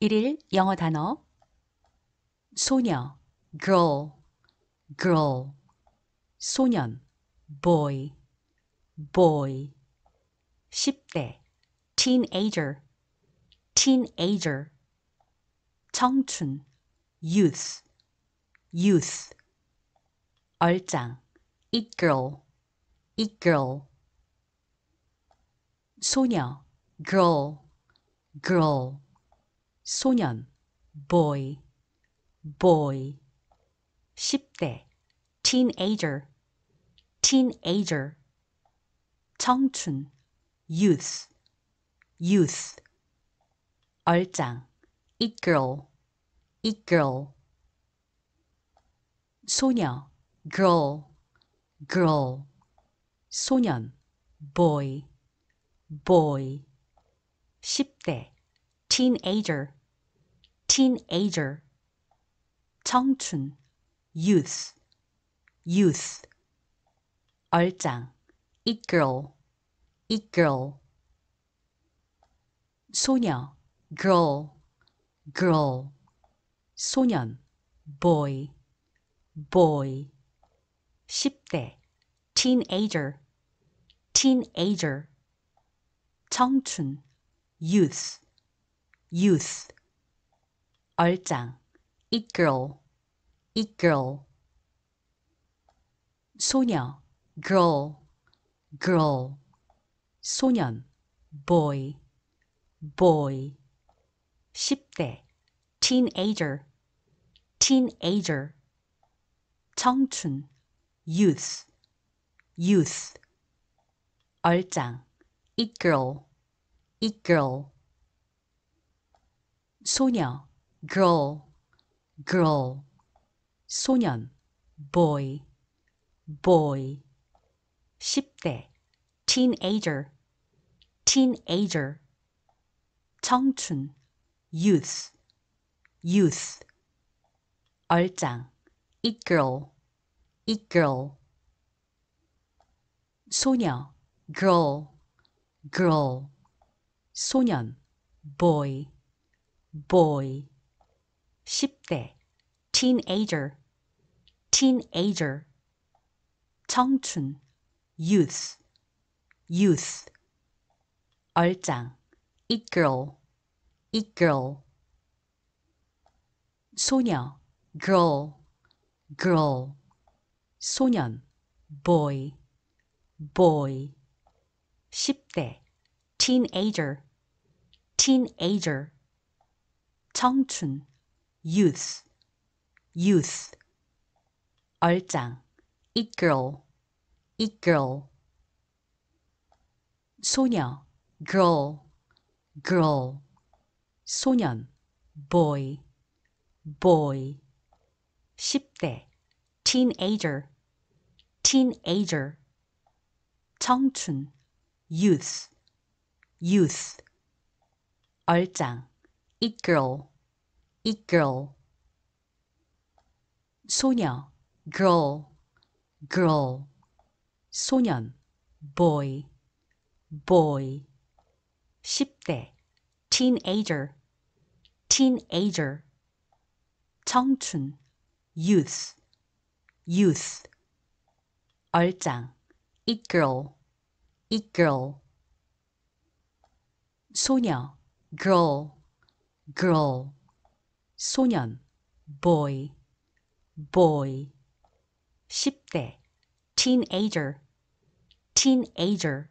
1일 영어 단어 소녀 girl girl 소년 boy boy 10대 teenager teenager 청춘 youth youth 얼짱 it girl it girl 소녀 girl girl 소년 boy boy 10대 teenager teenager 청춘 youth youth 얼짱 it girl it girl 소녀 girl girl 소년 boy boy 10대 teenager, teenager. 청춘, youth, youth. 얼짱, it girl, it girl. 소녀, girl, girl. 소년, boy, boy. 10대, teenager, teenager. 청춘, youth, youth 얼짱 it girl it girl 소녀 girl girl 소년 boy boy 10대 teenager teenager 청춘 youth youth 얼짱 it girl it girl 소녀 girl girl 소년 boy boy 10대 teenager teenager 청춘 youth youth 얼짱 it girl it girl 소녀 girl girl 소년 boy boy 10대 teenager teenager 청춘 youth youth 얼짱 it girl it girl 소녀 girl girl 소년 boy boy 10대 teenager teenager 청춘 youth youth 얼짱 it girl it girl 소녀 girl girl 소년 boy boy 10대 teenager teenager 청춘 youth youth 얼짱 it girl, it girl. 소녀, girl, girl. 소년, boy, boy. 10대, teenager, teenager. 청춘, youth, youth. 얼짱, it girl, it girl. 소녀, girl, girl, 소년, boy, boy. 10대, teenager, teenager.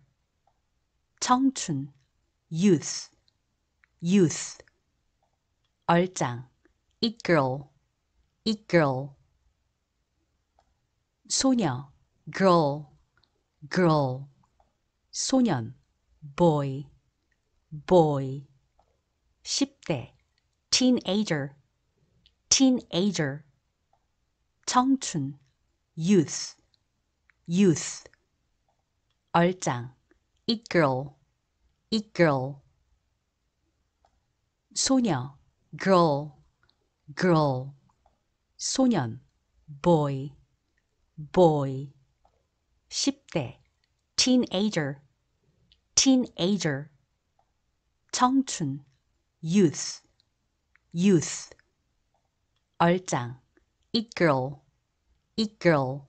청춘, youth, youth. 얼짱, it girl, it girl. 소녀, girl, girl. 소년, boy, boy. 10대, teenager, teenager. 청춘, youth, youth. 얼짱, it girl, it girl. 소녀, girl, girl. 소년, boy, boy. 10대, teenager, teenager. 청춘, youth. youth 얼짱, it girl, it girl